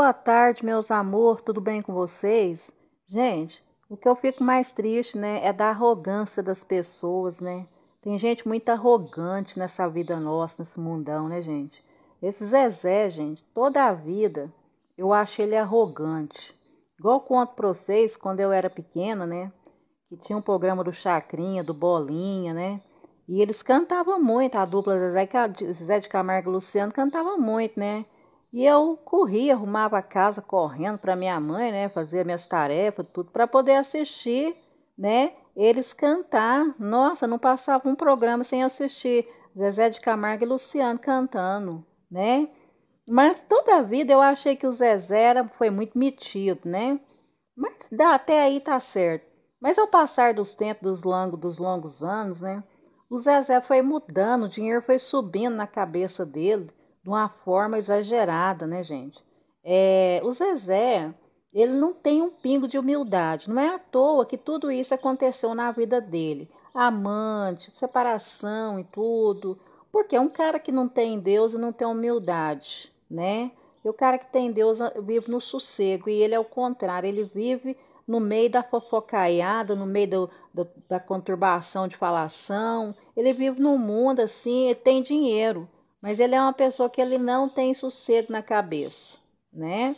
Boa tarde, meus amor, tudo bem com vocês? Gente, o que eu fico mais triste, né, é da arrogância das pessoas, né? Tem gente muito arrogante nessa vida nossa, nesse mundão, né, gente? Esse Zezé, gente, toda a vida eu achei ele arrogante. Igual conto pra vocês, quando eu era pequena, né, que tinha um programa do Chacrinha, do Bolinha, né? E eles cantavam muito, a dupla Zezé, Zezé de Camargo e Luciano cantava muito, né? E eu corria, arrumava a casa correndo para minha mãe, né, fazer minhas tarefas, tudo para poder assistir, né, eles cantar. Nossa, não passava um programa sem assistir Zezé de Camargo e Luciano cantando, né? Mas toda a vida eu achei que o Zezé era, foi muito metido, né? Mas dá, até aí tá certo. Mas ao passar dos tempos dos longos, dos longos anos, né? O Zezé foi mudando, o dinheiro foi subindo na cabeça dele, de uma forma exagerada, né, gente? É, o Zezé, ele não tem um pingo de humildade. Não é à toa que tudo isso aconteceu na vida dele. Amante, separação e tudo. Porque é um cara que não tem Deus e não tem humildade, né? E o cara que tem Deus ah, vive no sossego. E ele é o contrário, ele vive no meio da fofocaiada, no meio do, do, da conturbação de falação. Ele vive num mundo assim, e tem dinheiro mas ele é uma pessoa que ele não tem sossego na cabeça, né?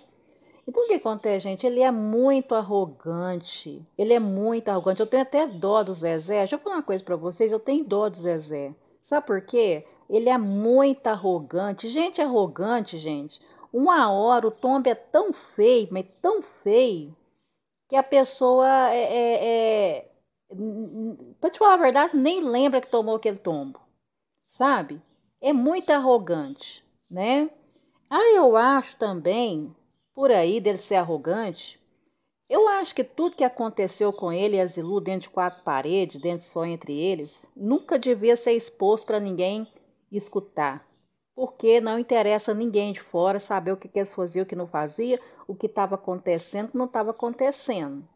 Então o que acontece, gente? Ele é muito arrogante. Ele é muito arrogante. Eu tenho até dó do Zezé. Deixa eu falar uma coisa para vocês, eu tenho dó do Zezé. Sabe por quê? Ele é muito arrogante. Gente é arrogante, gente. Uma hora o tombe é tão feio, mas tão feio, que a pessoa é, é, é... Pra te falar a verdade, nem lembra que tomou aquele tombo. Sabe? é muito arrogante, né? Ah, eu acho também, por aí dele ser arrogante, eu acho que tudo que aconteceu com ele e a Zilu dentro de quatro paredes, dentro só entre eles, nunca devia ser exposto para ninguém escutar. Porque não interessa a ninguém de fora saber o que, que eles faziam, o que não fazia, o que estava acontecendo, o que não estava acontecendo,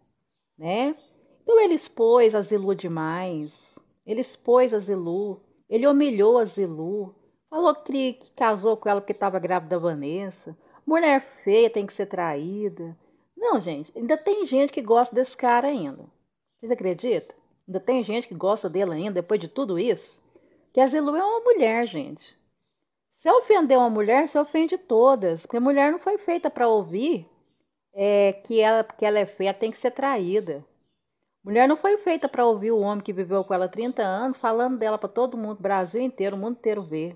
né? Então ele expôs a Zilu demais, ele expôs a Zilu, ele humilhou a Zilu, falou que, que casou com ela porque estava grávida da Vanessa. Mulher feia tem que ser traída. Não, gente, ainda tem gente que gosta desse cara ainda. Vocês acreditam? Ainda tem gente que gosta dele ainda, depois de tudo isso? Que a Zilu é uma mulher, gente. Se ofender uma mulher, se ofende todas. Porque mulher não foi feita para ouvir é, que, ela, que ela é feia, tem que ser traída. Mulher não foi feita para ouvir o homem que viveu com ela 30 anos falando dela para todo mundo, Brasil inteiro, o mundo inteiro ver.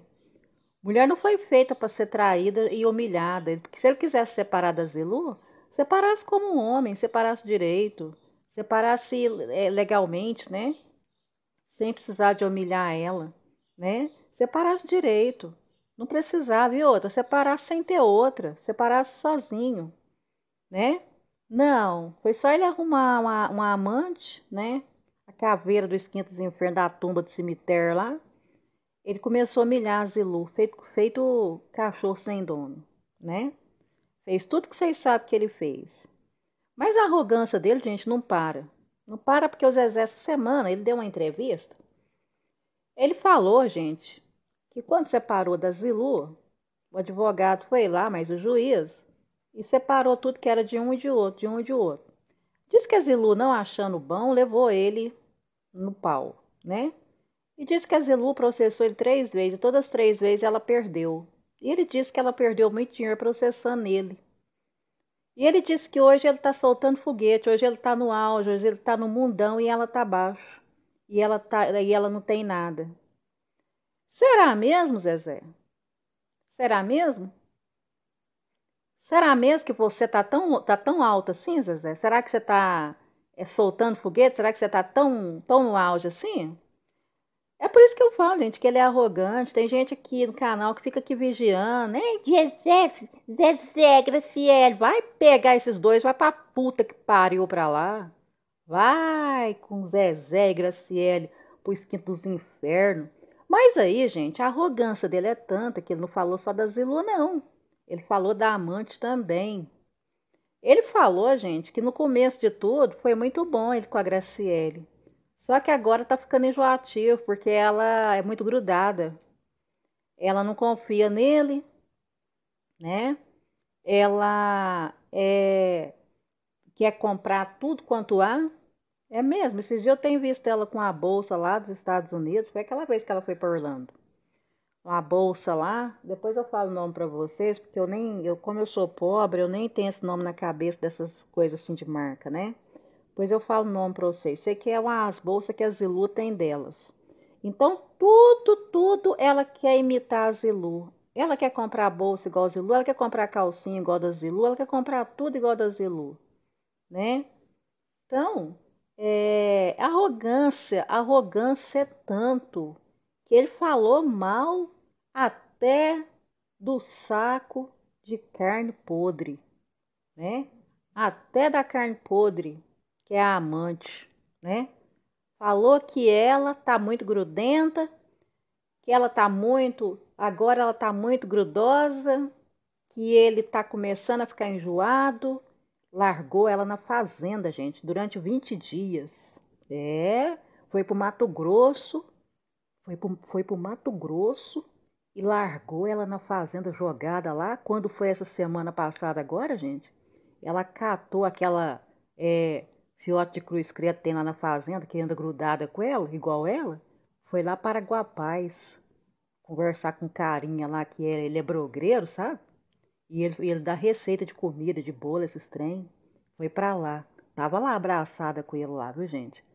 Mulher não foi feita para ser traída e humilhada. Porque se ele quisesse separar da Zilu, separasse como um homem, separasse direito, separasse é, legalmente, né? Sem precisar de humilhar ela, né? Separasse direito. Não precisava, e outra, separasse sem ter outra, separasse sozinho, né? Não, foi só ele arrumar uma, uma amante, né? A caveira do esquinto dos infernos da tumba do cemitério lá. Ele começou a humilhar a Zilu, feito, feito cachorro sem dono, né? Fez tudo que vocês sabem que ele fez. Mas a arrogância dele, gente, não para. Não para porque o Zezé, essa semana, ele deu uma entrevista. Ele falou, gente, que quando separou da Zilu, o advogado foi lá, mas o juiz e separou tudo que era de um e de outro, de um e de outro. Diz que Zilu, não achando bom, levou ele no pau, né? E diz que a Zilu processou ele três vezes, e todas as três vezes ela perdeu. E ele disse que ela perdeu muito dinheiro processando ele. E ele disse que hoje ele está soltando foguete, hoje ele está no auge, hoje ele está no mundão e ela está baixo. E ela, tá, e ela não tem nada. Será mesmo, Zezé? Será mesmo? Será mesmo que você tá tão, tá tão alto assim, Zezé? Será que você tá é, soltando foguete? Será que você tá tão, tão no auge assim? É por isso que eu falo, gente, que ele é arrogante. Tem gente aqui no canal que fica aqui vigiando. Ei, Zezé, né? Zezé, Graciele, vai pegar esses dois, vai pra puta que pariu pra lá. Vai com Zezé e Graciele pro esquinto dos infernos. Mas aí, gente, a arrogância dele é tanta que ele não falou só da Zilu, não. Ele falou da amante também. Ele falou, gente, que no começo de tudo foi muito bom ele com a Graciele. Só que agora tá ficando enjoativo, porque ela é muito grudada. Ela não confia nele, né? Ela é, quer comprar tudo quanto há. É mesmo, esses dias eu tenho visto ela com a bolsa lá dos Estados Unidos, foi aquela vez que ela foi para Orlando uma bolsa lá. Depois eu falo o nome para vocês, porque eu nem, eu como eu sou pobre, eu nem tenho esse nome na cabeça dessas coisas assim de marca, né? Pois eu falo o nome para vocês. Você quer as bolsas que a Zilu tem delas. Então, tudo, tudo ela quer imitar a Zilu. Ela quer comprar bolsa igual a Zilu, ela quer comprar calcinha igual a da Zilu, ela quer comprar tudo igual a da Zilu, né? Então, é, arrogância, arrogância é tanto que ele falou mal até do saco de carne podre, né? Até da carne podre, que é a amante, né? Falou que ela tá muito grudenta, que ela tá muito, agora ela tá muito grudosa, que ele tá começando a ficar enjoado, largou ela na fazenda, gente, durante 20 dias. É, foi pro Mato Grosso foi pro, foi pro Mato Grosso e largou ela na fazenda jogada lá. Quando foi essa semana passada agora, gente? Ela catou aquela é, fiote de cruz creta tem lá na fazenda, que anda grudada com ela, igual ela. Foi lá para Guapaz conversar com carinha lá, que ele é brogreiro, sabe? E ele, ele dá receita de comida, de bolo, esses trem. Foi para lá. Tava lá abraçada com ele lá, viu, gente?